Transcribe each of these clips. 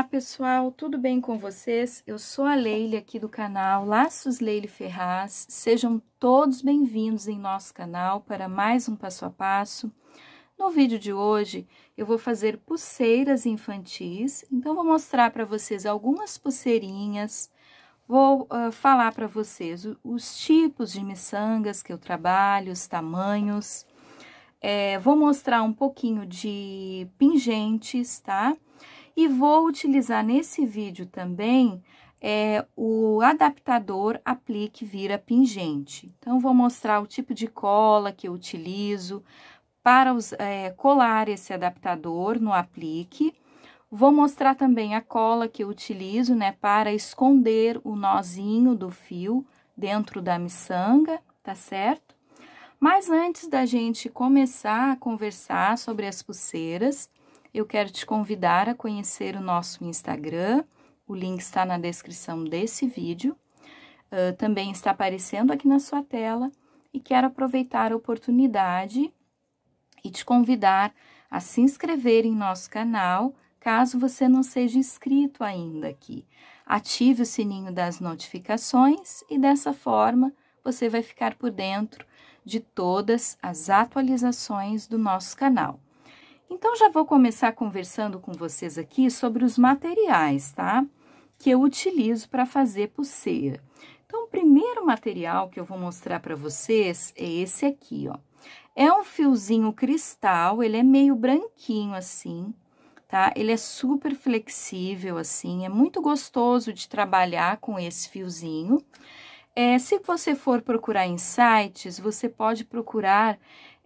Olá pessoal, tudo bem com vocês? Eu sou a Leile aqui do canal Laços Leile Ferraz. Sejam todos bem-vindos em nosso canal para mais um passo a passo. No vídeo de hoje eu vou fazer pulseiras infantis, então vou mostrar para vocês algumas pulseirinhas, vou uh, falar para vocês os tipos de miçangas que eu trabalho, os tamanhos, é, vou mostrar um pouquinho de pingentes, tá? Tá? E vou utilizar nesse vídeo também é, o adaptador aplique vira pingente. Então, vou mostrar o tipo de cola que eu utilizo para os, é, colar esse adaptador no aplique. Vou mostrar também a cola que eu utilizo, né, para esconder o nozinho do fio dentro da miçanga, tá certo? Mas antes da gente começar a conversar sobre as pulseiras, eu quero te convidar a conhecer o nosso Instagram, o link está na descrição desse vídeo, uh, também está aparecendo aqui na sua tela, e quero aproveitar a oportunidade e te convidar a se inscrever em nosso canal, caso você não seja inscrito ainda aqui. Ative o sininho das notificações e dessa forma você vai ficar por dentro de todas as atualizações do nosso canal. Então, já vou começar conversando com vocês aqui sobre os materiais, tá? Que eu utilizo para fazer pulseira. Então, o primeiro material que eu vou mostrar para vocês é esse aqui, ó. É um fiozinho cristal, ele é meio branquinho assim, tá? Ele é super flexível assim, é muito gostoso de trabalhar com esse fiozinho. É, se você for procurar em sites, você pode procurar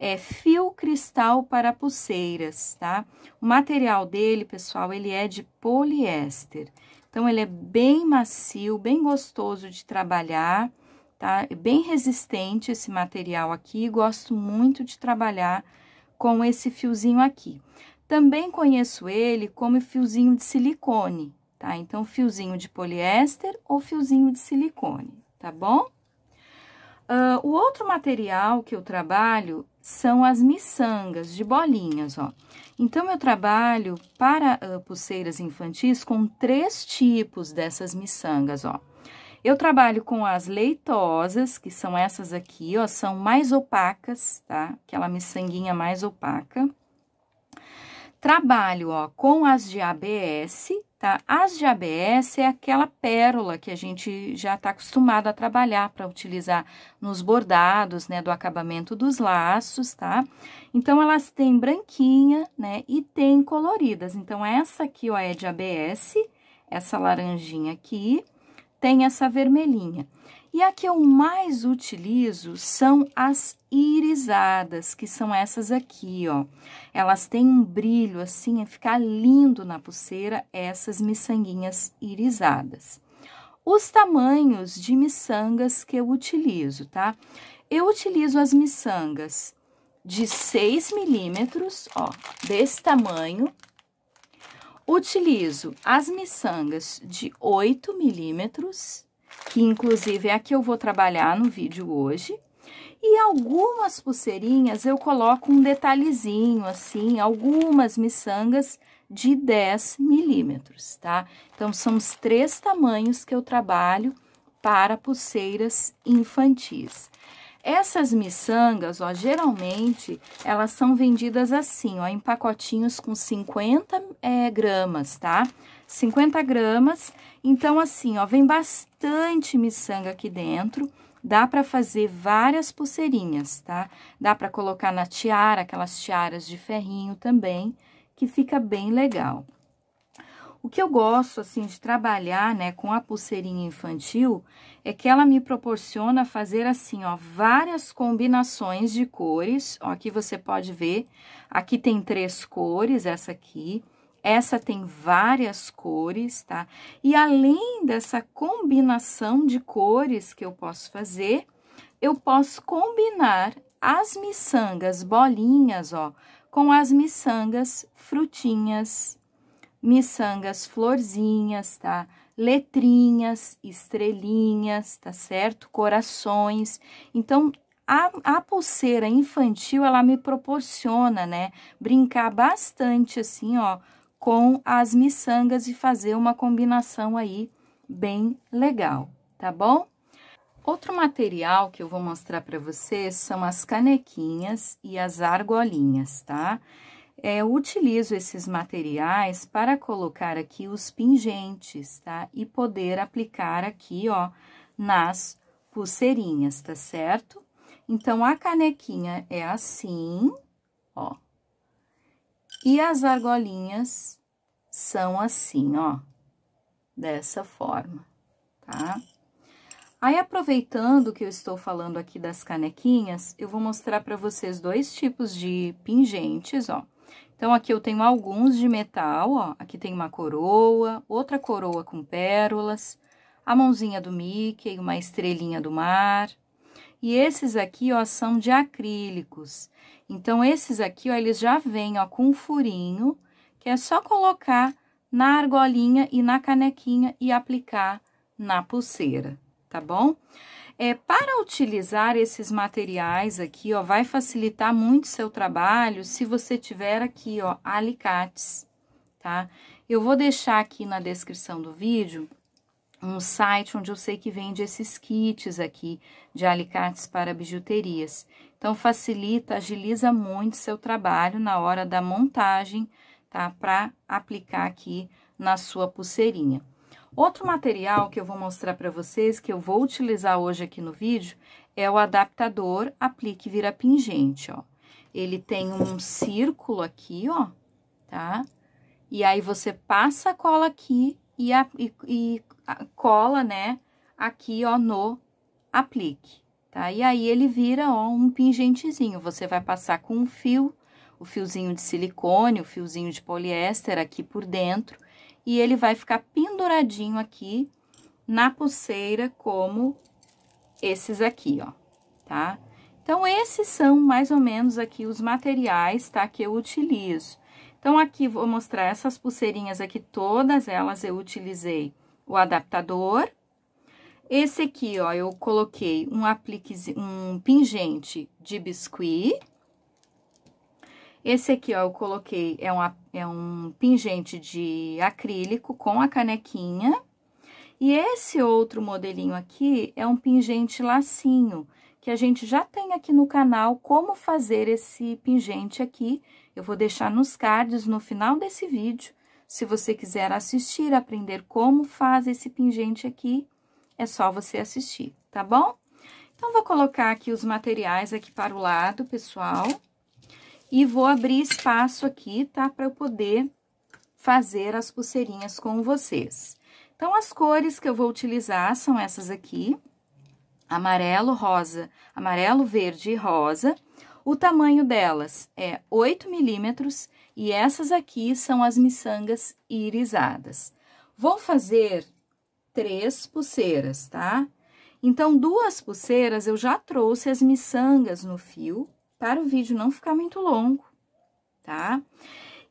é fio cristal para pulseiras, tá? O material dele, pessoal, ele é de poliéster. Então, ele é bem macio, bem gostoso de trabalhar, tá? É bem resistente esse material aqui, gosto muito de trabalhar com esse fiozinho aqui. Também conheço ele como fiozinho de silicone, tá? Então, fiozinho de poliéster ou fiozinho de silicone, tá bom? Uh, o outro material que eu trabalho são as miçangas de bolinhas, ó. Então, eu trabalho para uh, pulseiras infantis com três tipos dessas miçangas, ó. Eu trabalho com as leitosas, que são essas aqui, ó, são mais opacas, tá? Aquela miçanguinha mais opaca. Trabalho, ó, com as de ABS, Tá? As de ABS é aquela pérola que a gente já está acostumado a trabalhar para utilizar nos bordados, né, do acabamento dos laços, tá? Então, elas têm branquinha, né, e têm coloridas. Então, essa aqui, ó, é de ABS, essa laranjinha aqui, tem essa vermelhinha. E a que eu mais utilizo são as irisadas, que são essas aqui, ó. Elas têm um brilho assim, é ficar lindo na pulseira, essas miçanguinhas irisadas. Os tamanhos de miçangas que eu utilizo, tá? Eu utilizo as miçangas de 6 milímetros, ó, desse tamanho. Utilizo as miçangas de 8 milímetros que inclusive é a que eu vou trabalhar no vídeo hoje. E algumas pulseirinhas eu coloco um detalhezinho, assim, algumas miçangas de 10 milímetros, tá? Então, são os três tamanhos que eu trabalho para pulseiras infantis. Essas miçangas, ó, geralmente, elas são vendidas assim, ó, em pacotinhos com 50 é, eh, gramas, tá? 50 gramas, então, assim, ó, vem bastante miçanga aqui dentro. Dá para fazer várias pulseirinhas, tá? Dá para colocar na tiara, aquelas tiaras de ferrinho também, que fica bem legal. O que eu gosto, assim, de trabalhar, né, com a pulseirinha infantil, é que ela me proporciona fazer, assim, ó, várias combinações de cores. Ó, aqui você pode ver, aqui tem três cores, essa aqui. Essa tem várias cores, tá? E além dessa combinação de cores que eu posso fazer, eu posso combinar as miçangas bolinhas, ó, com as miçangas frutinhas, miçangas florzinhas, tá? Letrinhas, estrelinhas, tá certo? Corações. Então, a, a pulseira infantil, ela me proporciona, né? Brincar bastante, assim, ó, com as miçangas e fazer uma combinação aí bem legal, tá bom? Outro material que eu vou mostrar para vocês são as canequinhas e as argolinhas, tá? É, eu utilizo esses materiais para colocar aqui os pingentes, tá? E poder aplicar aqui, ó, nas pulseirinhas, tá certo? Então, a canequinha é assim, ó, e as argolinhas são assim, ó, dessa forma, tá? Aí, aproveitando que eu estou falando aqui das canequinhas, eu vou mostrar para vocês dois tipos de pingentes, ó. Então, aqui eu tenho alguns de metal, ó, aqui tem uma coroa, outra coroa com pérolas, a mãozinha do Mickey, uma estrelinha do mar, e esses aqui, ó, são de acrílicos. Então, esses aqui, ó, eles já vêm, ó, com um furinho, que é só colocar na argolinha e na canequinha e aplicar na pulseira, tá bom? É, para utilizar esses materiais aqui, ó, vai facilitar muito seu trabalho se você tiver aqui, ó, alicates, tá? Eu vou deixar aqui na descrição do vídeo um site onde eu sei que vende esses kits aqui de alicates para bijuterias. Então, facilita, agiliza muito seu trabalho na hora da montagem, tá? Para aplicar aqui na sua pulseirinha. Outro material que eu vou mostrar para vocês, que eu vou utilizar hoje aqui no vídeo, é o adaptador aplique vira pingente, ó. Ele tem um círculo aqui, ó, tá? E aí você passa a cola aqui e, e, e cola, né, aqui, ó, no aplique, tá? E aí, ele vira, ó, um pingentezinho. Você vai passar com um fio, o fiozinho de silicone, o fiozinho de poliéster aqui por dentro, e ele vai ficar penduradinho aqui na pulseira, como esses aqui, ó, tá? Então, esses são mais ou menos aqui os materiais, tá? Que eu utilizo. Então, aqui vou mostrar essas pulseirinhas aqui, todas elas eu utilizei o adaptador. Esse aqui, ó, eu coloquei um aplique, um pingente de biscuit. Esse aqui, ó, eu coloquei, é um, é um pingente de acrílico com a canequinha. E esse outro modelinho aqui é um pingente lacinho, que a gente já tem aqui no canal como fazer esse pingente aqui. Eu vou deixar nos cards no final desse vídeo se você quiser assistir, aprender como faz esse pingente aqui, é só você assistir, tá bom? Então, vou colocar aqui os materiais aqui para o lado, pessoal. E vou abrir espaço aqui, tá? Para eu poder fazer as pulseirinhas com vocês. Então, as cores que eu vou utilizar são essas aqui. Amarelo, rosa, amarelo, verde e rosa. O tamanho delas é 8 milímetros e essas aqui são as miçangas irisadas. Vou fazer três pulseiras, tá? Então, duas pulseiras eu já trouxe as miçangas no fio, para o vídeo não ficar muito longo, tá?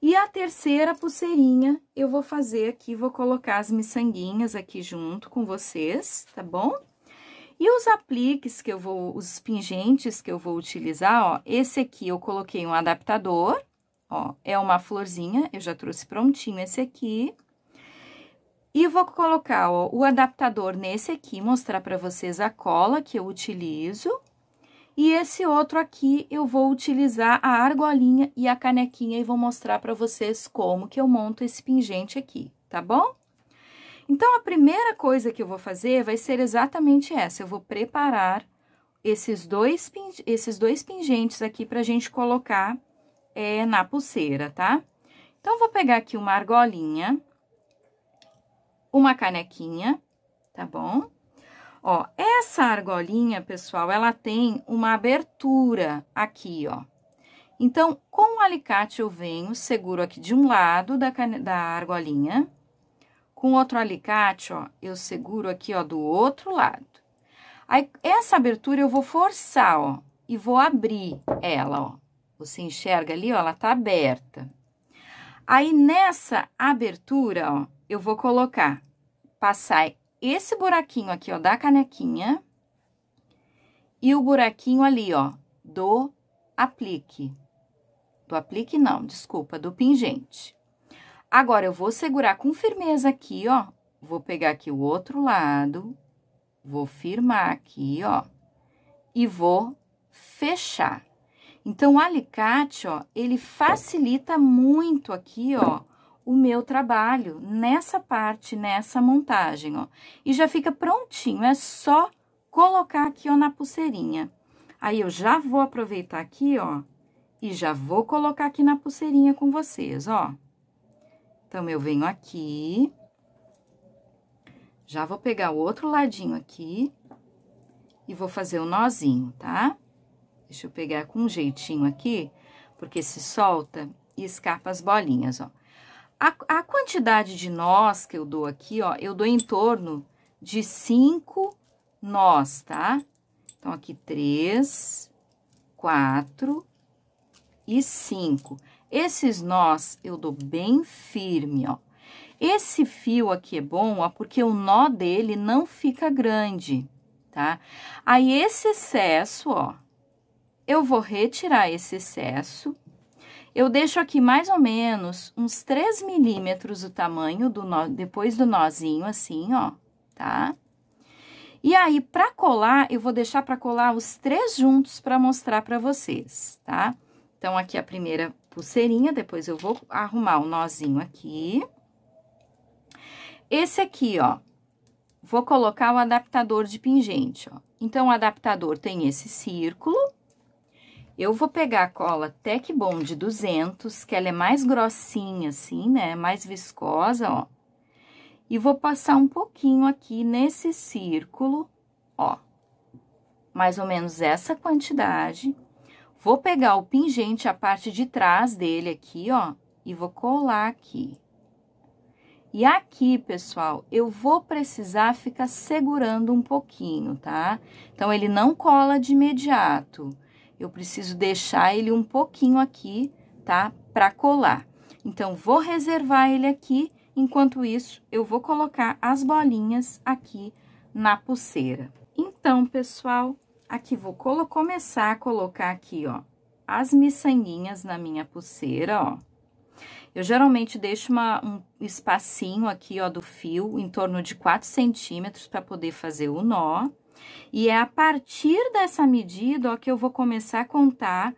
E a terceira pulseirinha, eu vou fazer aqui, vou colocar as miçanguinhas aqui junto com vocês, tá bom? E os apliques que eu vou, os pingentes que eu vou utilizar, ó, esse aqui eu coloquei um adaptador, Ó, é uma florzinha, eu já trouxe prontinho esse aqui. E vou colocar, ó, o adaptador nesse aqui, mostrar para vocês a cola que eu utilizo. E esse outro aqui, eu vou utilizar a argolinha e a canequinha e vou mostrar para vocês como que eu monto esse pingente aqui, tá bom? Então, a primeira coisa que eu vou fazer vai ser exatamente essa. Eu vou preparar esses dois, esses dois pingentes aqui para a gente colocar é, na pulseira, tá? Então, vou pegar aqui uma argolinha, uma canequinha, tá bom? Ó, essa argolinha, pessoal, ela tem uma abertura aqui, ó. Então, com o alicate eu venho, seguro aqui de um lado da, da argolinha, com outro alicate, ó, eu seguro aqui, ó, do outro lado. Aí, essa abertura eu vou forçar, ó, e vou abrir ela, ó. Você enxerga ali, ó, ela tá aberta. Aí nessa abertura, ó, eu vou colocar, passar esse buraquinho aqui, ó, da canequinha e o buraquinho ali, ó, do aplique. Do aplique não, desculpa, do pingente. Agora, eu vou segurar com firmeza aqui, ó. Vou pegar aqui o outro lado, vou firmar aqui, ó, e vou fechar. Então, o alicate, ó, ele facilita muito aqui, ó, o meu trabalho nessa parte, nessa montagem, ó. E já fica prontinho, é só colocar aqui, ó, na pulseirinha. Aí, eu já vou aproveitar aqui, ó, e já vou colocar aqui na pulseirinha com vocês, ó. Então, eu venho aqui, já vou pegar o outro ladinho aqui e vou fazer o nozinho, tá? Tá? Deixa eu pegar com um jeitinho aqui, porque se solta e escapa as bolinhas, ó. A, a quantidade de nós que eu dou aqui, ó, eu dou em torno de cinco nós, tá? Então, aqui três, quatro e cinco. Esses nós eu dou bem firme, ó. Esse fio aqui é bom, ó, porque o nó dele não fica grande, tá? Aí, esse excesso, ó, eu vou retirar esse excesso, eu deixo aqui mais ou menos uns 3 milímetros o tamanho do nó, depois do nozinho, assim, ó, tá? E aí, pra colar, eu vou deixar pra colar os três juntos pra mostrar pra vocês, tá? Então, aqui a primeira pulseirinha, depois eu vou arrumar o nozinho aqui. Esse aqui, ó, vou colocar o adaptador de pingente, ó. Então, o adaptador tem esse círculo, eu vou pegar a cola Tec Bond 200, que ela é mais grossinha assim, né? Mais viscosa, ó. E vou passar um pouquinho aqui nesse círculo, ó. Mais ou menos essa quantidade. Vou pegar o pingente, a parte de trás dele aqui, ó, e vou colar aqui. E aqui, pessoal, eu vou precisar ficar segurando um pouquinho, tá? Então, ele não cola de imediato. Eu preciso deixar ele um pouquinho aqui, tá? Para colar. Então, vou reservar ele aqui. Enquanto isso, eu vou colocar as bolinhas aqui na pulseira. Então, pessoal, aqui vou começar a colocar aqui, ó, as miçanguinhas na minha pulseira, ó. Eu geralmente deixo uma, um espacinho aqui, ó, do fio, em torno de 4 centímetros, para poder fazer o nó. E é a partir dessa medida ó, que eu vou começar a contar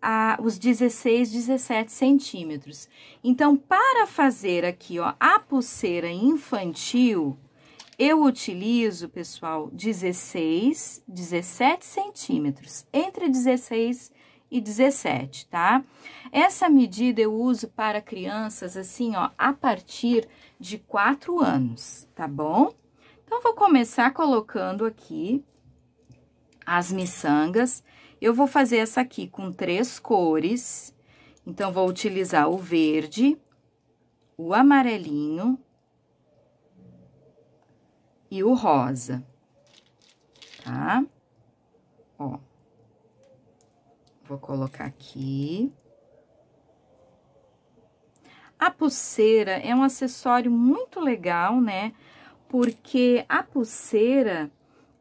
a, os 16, 17 centímetros. Então, para fazer aqui ó, a pulseira infantil, eu utilizo, pessoal, 16, 17 centímetros, entre 16 e 17, tá? Essa medida eu uso para crianças, assim, ó, a partir de 4 anos, tá bom? Então, vou começar colocando aqui as miçangas. Eu vou fazer essa aqui com três cores. Então, vou utilizar o verde, o amarelinho e o rosa, tá? Ó. Vou colocar aqui. A pulseira é um acessório muito legal, né? porque a pulseira,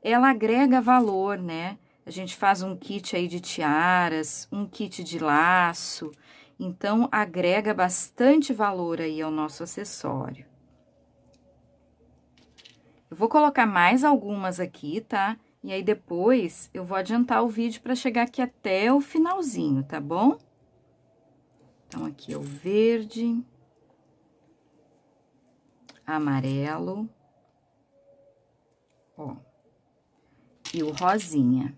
ela agrega valor, né? A gente faz um kit aí de tiaras, um kit de laço, então agrega bastante valor aí ao nosso acessório. Eu vou colocar mais algumas aqui, tá? E aí depois eu vou adiantar o vídeo para chegar aqui até o finalzinho, tá bom? Então aqui é o verde, amarelo, ó, e o rosinha.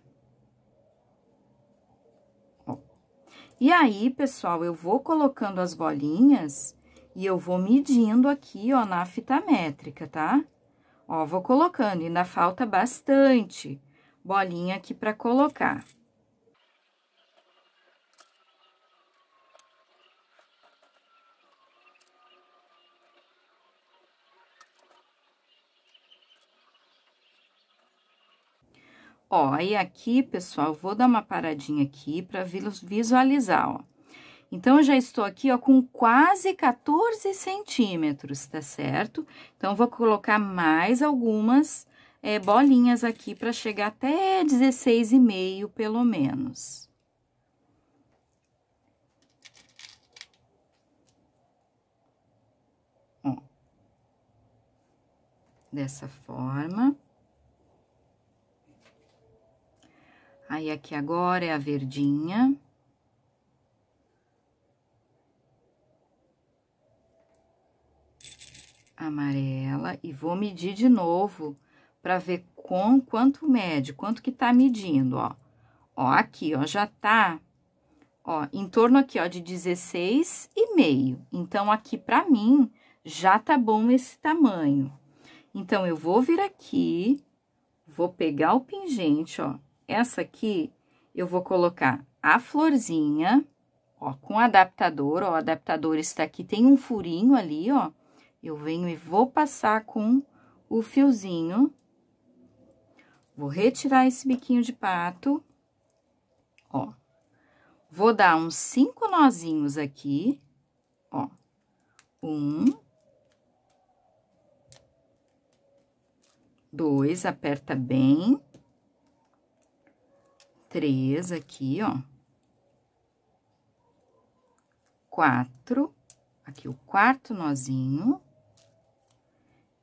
Ó. E aí, pessoal, eu vou colocando as bolinhas e eu vou medindo aqui, ó, na fita métrica, tá? Ó, vou colocando, ainda falta bastante bolinha aqui para colocar. Ó, e aqui, pessoal, vou dar uma paradinha aqui para visualizar, ó. Então, já estou aqui, ó, com quase 14 centímetros, tá certo? Então, vou colocar mais algumas é, bolinhas aqui para chegar até 16,5, pelo menos. Ó. Dessa forma. Aí, aqui agora é a verdinha. Amarela. E vou medir de novo para ver com quanto mede, quanto que tá medindo, ó. Ó, aqui, ó, já tá, ó, em torno aqui, ó, de 16 e meio. Então, aqui pra mim, já tá bom esse tamanho. Então, eu vou vir aqui, vou pegar o pingente, ó, essa aqui eu vou colocar a florzinha, ó, com adaptador, ó, o adaptador está aqui, tem um furinho ali, ó. Eu venho e vou passar com o fiozinho. Vou retirar esse biquinho de pato, ó. Vou dar uns cinco nozinhos aqui, ó. Um. Dois, aperta bem três aqui, ó. Quatro, aqui o quarto nozinho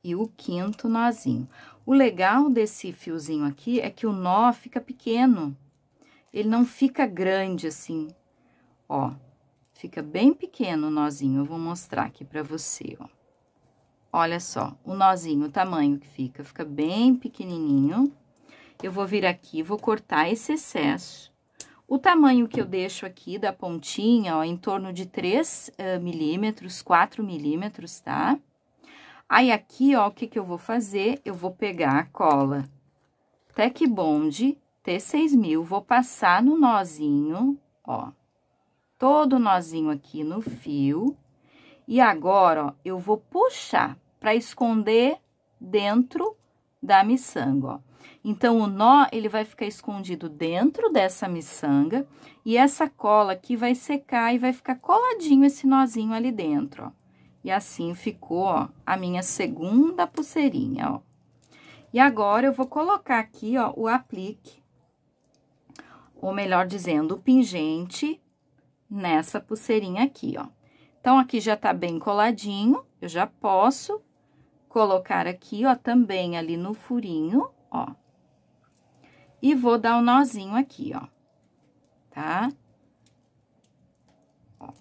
e o quinto nozinho. O legal desse fiozinho aqui é que o nó fica pequeno, ele não fica grande assim, ó. Fica bem pequeno o nozinho, eu vou mostrar aqui pra você, ó. Olha só, o nozinho, o tamanho que fica, fica bem pequenininho. Eu vou vir aqui, vou cortar esse excesso. O tamanho que eu deixo aqui da pontinha, ó, em torno de 3 uh, eh, milímetros, 4 milímetros, tá? Aí, aqui, ó, o que que eu vou fazer? Eu vou pegar a cola Tec Bond T6000, vou passar no nozinho, ó, todo o nozinho aqui no fio. E agora, ó, eu vou puxar para esconder dentro da miçanga, ó. Então, o nó ele vai ficar escondido dentro dessa miçanga e essa cola aqui vai secar e vai ficar coladinho esse nozinho ali dentro, ó. E assim ficou, ó, a minha segunda pulseirinha, ó. E agora, eu vou colocar aqui, ó, o aplique, ou melhor dizendo, o pingente nessa pulseirinha aqui, ó. Então, aqui já tá bem coladinho, eu já posso colocar aqui, ó, também ali no furinho ó. E vou dar um nozinho aqui, ó, tá? Ó.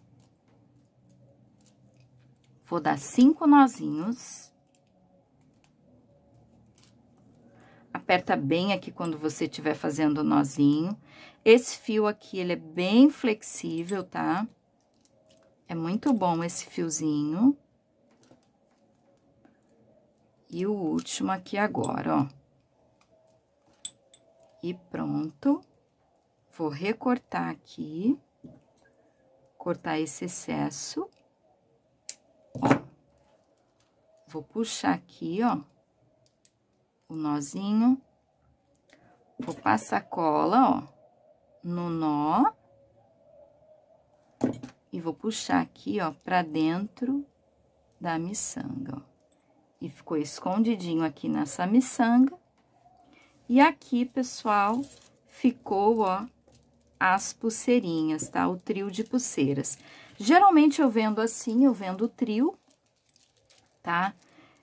Vou dar cinco nozinhos. Aperta bem aqui quando você estiver fazendo o nozinho. Esse fio aqui, ele é bem flexível, tá? É muito bom esse fiozinho. E o último aqui agora, ó e pronto. Vou recortar aqui, cortar esse excesso. Ó, vou puxar aqui, ó, o nozinho. Vou passar cola, ó, no nó. E vou puxar aqui, ó, pra dentro da miçanga, ó. E ficou escondidinho aqui nessa miçanga. E aqui, pessoal, ficou, ó, as pulseirinhas, tá? O trio de pulseiras. Geralmente, eu vendo assim, eu vendo o trio, tá?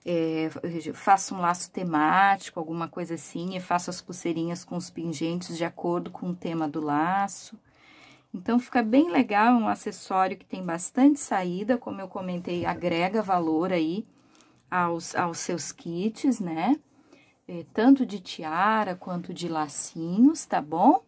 É, faço um laço temático, alguma coisa assim, e faço as pulseirinhas com os pingentes de acordo com o tema do laço. Então, fica bem legal, é um acessório que tem bastante saída, como eu comentei, agrega valor aí aos, aos seus kits, né? é, tanto de tiara quanto de lacinhos, tá bom?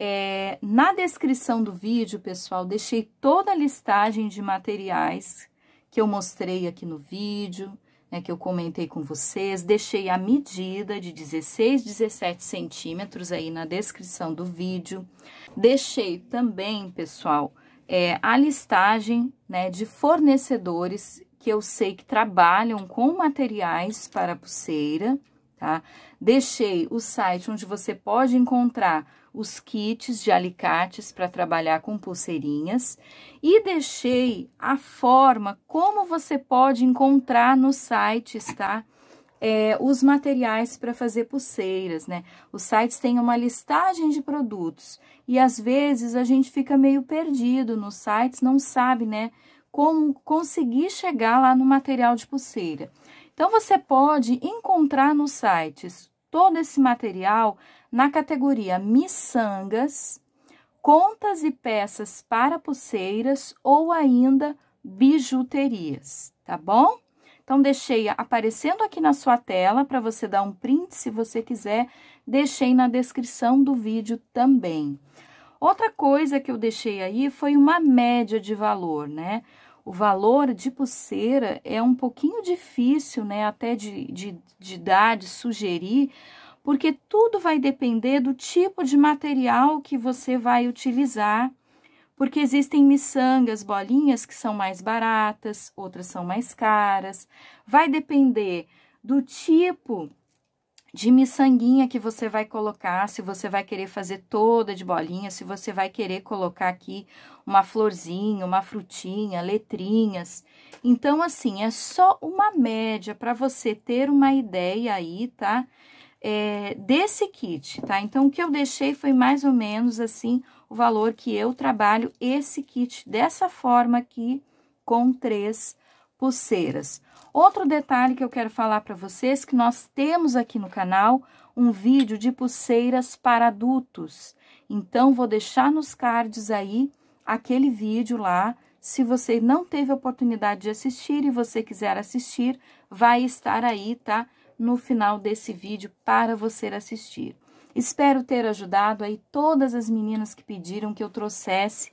É, na descrição do vídeo, pessoal, deixei toda a listagem de materiais que eu mostrei aqui no vídeo, né, que eu comentei com vocês. Deixei a medida de 16, 17 centímetros aí na descrição do vídeo. Deixei também, pessoal, é, a listagem né, de fornecedores que eu sei que trabalham com materiais para pulseira tá? Deixei o site onde você pode encontrar os kits de alicates para trabalhar com pulseirinhas e deixei a forma como você pode encontrar nos sites, tá? É, os materiais para fazer pulseiras, né? Os sites têm uma listagem de produtos e às vezes a gente fica meio perdido nos sites, não sabe, né? Como conseguir chegar lá no material de pulseira. Então, você pode encontrar nos sites todo esse material na categoria miçangas, contas e peças para pulseiras ou ainda bijuterias, tá bom? Então, deixei aparecendo aqui na sua tela para você dar um print se você quiser, deixei na descrição do vídeo também. Outra coisa que eu deixei aí foi uma média de valor, né? o valor de pulseira é um pouquinho difícil, né, até de, de, de dar, de sugerir, porque tudo vai depender do tipo de material que você vai utilizar, porque existem miçangas, bolinhas que são mais baratas, outras são mais caras, vai depender do tipo de miçanguinha que você vai colocar, se você vai querer fazer toda de bolinha, se você vai querer colocar aqui uma florzinha, uma frutinha, letrinhas. Então, assim, é só uma média para você ter uma ideia aí, tá? É, desse kit, tá? Então, o que eu deixei foi mais ou menos, assim, o valor que eu trabalho esse kit dessa forma aqui, com três pulseiras. Outro detalhe que eu quero falar para vocês, que nós temos aqui no canal um vídeo de pulseiras para adultos. Então, vou deixar nos cards aí aquele vídeo lá. Se você não teve oportunidade de assistir e você quiser assistir, vai estar aí, tá? No final desse vídeo para você assistir. Espero ter ajudado aí todas as meninas que pediram que eu trouxesse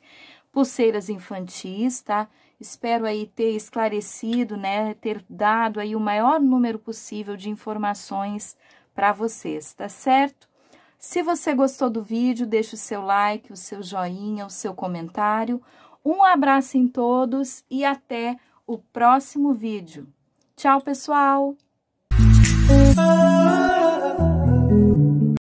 pulseiras infantis, tá? Espero aí ter esclarecido, né, ter dado aí o maior número possível de informações para vocês, tá certo? Se você gostou do vídeo, deixe o seu like, o seu joinha, o seu comentário. Um abraço em todos e até o próximo vídeo. Tchau, pessoal!